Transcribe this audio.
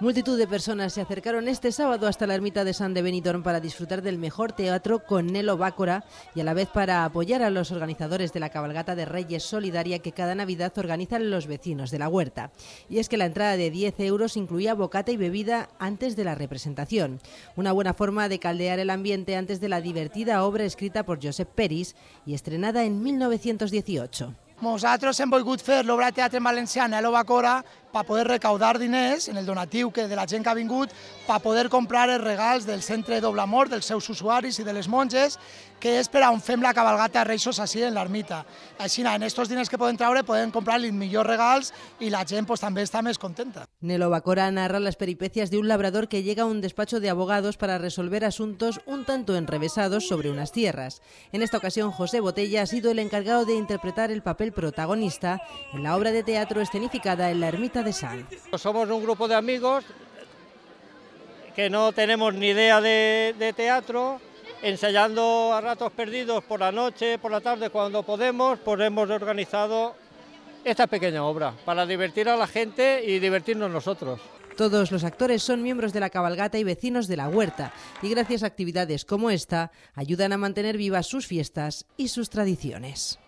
Multitud de personas se acercaron este sábado hasta la ermita de San de Benidorm para disfrutar del mejor teatro con Nelo Bácora y a la vez para apoyar a los organizadores de la cabalgata de Reyes Solidaria que cada Navidad organizan los vecinos de la huerta. Y es que la entrada de 10 euros incluía bocata y bebida antes de la representación. Una buena forma de caldear el ambiente antes de la divertida obra escrita por Josep Peris y estrenada en 1918. en fer l'obra de valenciana, Nelo Bácora... per poder recaudar diners en el donatiu que de la gent que ha vingut per poder comprar els regals del centre Doble Mort, dels seus usuaris i de les monges, que és per on fem la cabalgata de Reixos així en l'ermita. Així, en aquests diners que poden traure, poden comprar els millors regals i la gent pues, també està més contenta. Nelo Bacora narra les peripècies d'un labrador que llega a un despatx de abogados para resolver asuntos un tanto enrevesados sobre unas tierras. En esta ocasión, José Botella ha sido el encargado de interpretar el papel protagonista en la obra de teatro escenificada en la ermita de Sal. Somos un grupo de amigos que no tenemos ni idea de, de teatro, ensayando a ratos perdidos por la noche, por la tarde, cuando podemos, pues hemos organizado esta pequeña obra para divertir a la gente y divertirnos nosotros. Todos los actores son miembros de la cabalgata y vecinos de la huerta, y gracias a actividades como esta, ayudan a mantener vivas sus fiestas y sus tradiciones.